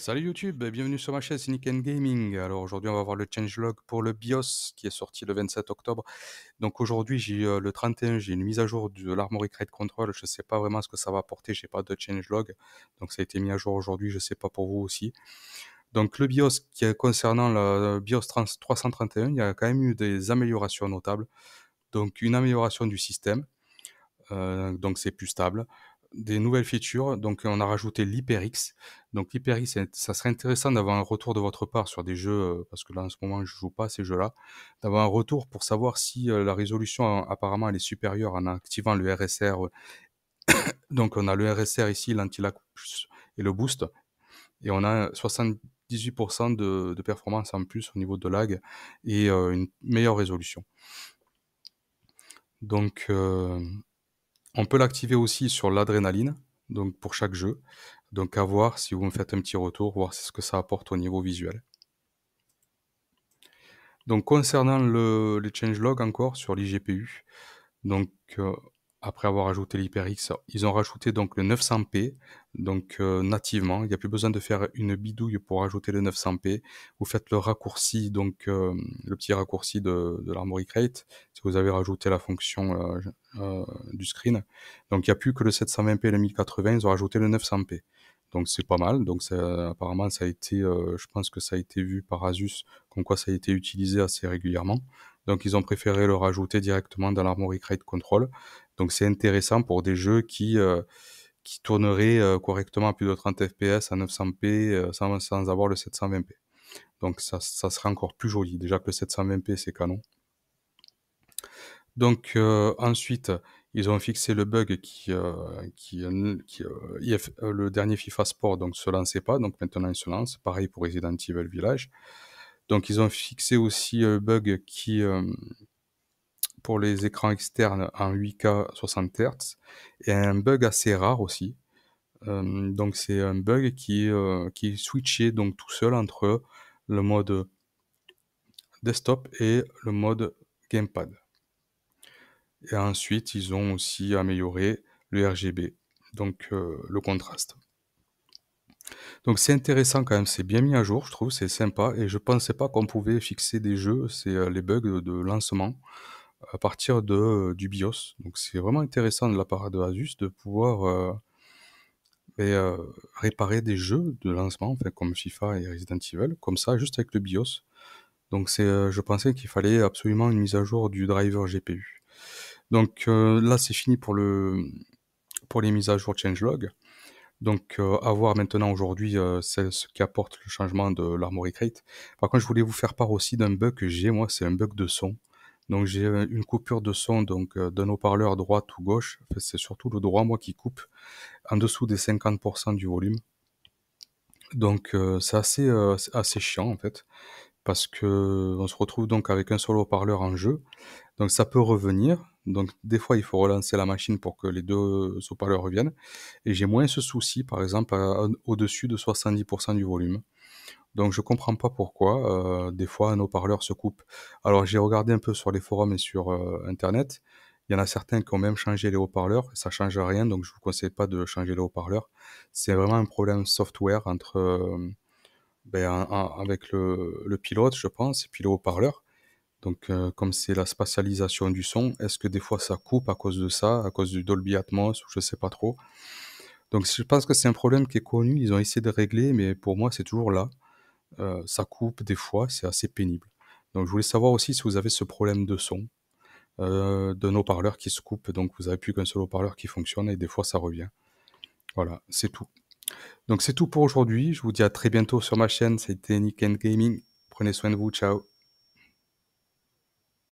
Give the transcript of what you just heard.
Salut YouTube, ben, bienvenue sur ma chaîne Nick and Gaming. Alors aujourd'hui on va voir le changelog pour le BIOS qui est sorti le 27 octobre. Donc aujourd'hui j'ai euh, le 31, j'ai une mise à jour de l'Armory Crate Control. Je ne sais pas vraiment ce que ça va apporter, je n'ai pas de changelog. Donc ça a été mis à jour aujourd'hui, je ne sais pas pour vous aussi. Donc le BIOS qui est concernant le euh, BIOS 331, il y a quand même eu des améliorations notables. Donc une amélioration du système, euh, donc c'est plus stable des nouvelles features. Donc, on a rajouté l'HyperX. Donc, l'HyperX, ça serait intéressant d'avoir un retour de votre part sur des jeux, euh, parce que là, en ce moment, je ne joue pas à ces jeux-là. D'avoir un retour pour savoir si euh, la résolution, euh, apparemment, elle est supérieure en activant le RSR. Donc, on a le RSR ici, l'anti-lag et le boost. Et on a 78% de, performance en plus au niveau de lag et une meilleure résolution. Donc, on peut l'activer aussi sur l'adrénaline, donc pour chaque jeu. Donc à voir si vous me faites un petit retour, voir ce que ça apporte au niveau visuel. Donc concernant le, les changelogs encore sur l'IGPU, donc euh, après avoir ajouté l'HyperX, ils ont rajouté donc le 900p, donc euh, nativement. Il n'y a plus besoin de faire une bidouille pour rajouter le 900p. Vous faites le raccourci, donc euh, le petit raccourci de, de l'Armory Crate, si vous avez rajouté la fonction euh, du screen. Donc il n'y a plus que le 720p et le 1080, ils ont rajouté le 900p. Donc c'est pas mal. Donc ça, apparemment ça a été, je pense que ça a été vu par Asus, comme quoi ça a été utilisé assez régulièrement. Donc ils ont préféré le rajouter directement dans l'Armory Crate Control. Donc c'est intéressant pour des jeux qui, euh, tourneraient euh, correctement à plus de 30 fps, à 900p, euh, sans, avoir le 720p. Donc ça, ça sera encore plus joli. Déjà que le 720p, c'est canon. Donc ensuite, ils ont fixé le bug qui, qui, le dernier FIFA Sport donc se lançait pas, donc maintenant il se lance. Pareil pour Resident Evil Village. Donc ils ont fixé aussi un bug qui, pour les écrans externes en 8K 60 Hz et un bug assez rare aussi. Euh, donc c'est un bug euh, qui, est switché donc tout seul entre le mode desktop et le mode gamepad. Et ensuite, ils ont aussi amélioré le RGB, donc euh, le contraste. Donc c'est intéressant quand même, c'est bien mis à jour, je trouve, c'est sympa. Et je ne pensais pas qu'on pouvait fixer des jeux, c'est les bugs de lancement à partir de, euh, du BIOS. Donc c'est vraiment intéressant de la part de Asus de pouvoir euh, euh, réparer des jeux de lancement, enfin, comme FIFA et Resident Evil, comme ça, juste avec le BIOS. Donc je pensais qu'il fallait absolument une mise à jour du driver GPU. Donc là c'est fini pour, le, pour les mises à jour changelog. Donc, à voir maintenant aujourd'hui c'est ce qu'apporte le changement de l'Armory Crate. Par contre, je voulais vous faire part aussi d'un bug que j'ai, moi, c'est un bug de son. Donc j'ai euh, une coupure de son donc euh, d'un haut-parleur droite ou gauche. c'est surtout le droit moi qui coupe en dessous des 50% du volume. Donc euh, c'est assez assez chiant en fait parce que on se retrouve donc avec un seul haut-parleur en jeu. Donc ça peut revenir. Donc des fois il faut relancer la machine pour que les deux haut-parleurs reviennent. Et j'ai moins ce souci par exemple au-dessus de 70% du volume. Donc je comprends pas pourquoi euh, des fois nos parleurs se coupent. Alors j'ai regardé un peu sur les forums et sur euh, internet. Il y en a certains qui ont même changé les haut-parleurs. Ça ne change rien, donc je vous conseille pas de changer les haut-parleurs. C'est vraiment un problème software entre euh, ben, avec le, pilote, je pense, et puis le haut-parleur. Donc comme c'est la spatialisation du son, est-ce que des fois ça coupe à cause de ça, à cause du Dolby Atmos ou je sais pas trop. Donc je pense que c'est un problème qui est connu. Ils ont essayé de régler, mais pour moi c'est toujours là. Euh, ça coupe des fois, c'est assez pénible. Donc je voulais savoir aussi si vous avez ce problème de son euh, de d'un haut-parleur qui se coupe, donc vous n'avez plus qu'un seul haut-parleur qui fonctionne et des fois ça revient. Voilà, c'est tout. Donc c'est tout pour aujourd'hui. Je vous dis à très bientôt sur ma chaîne. C'était Nick and Gaming. Prenez soin de vous. Ciao.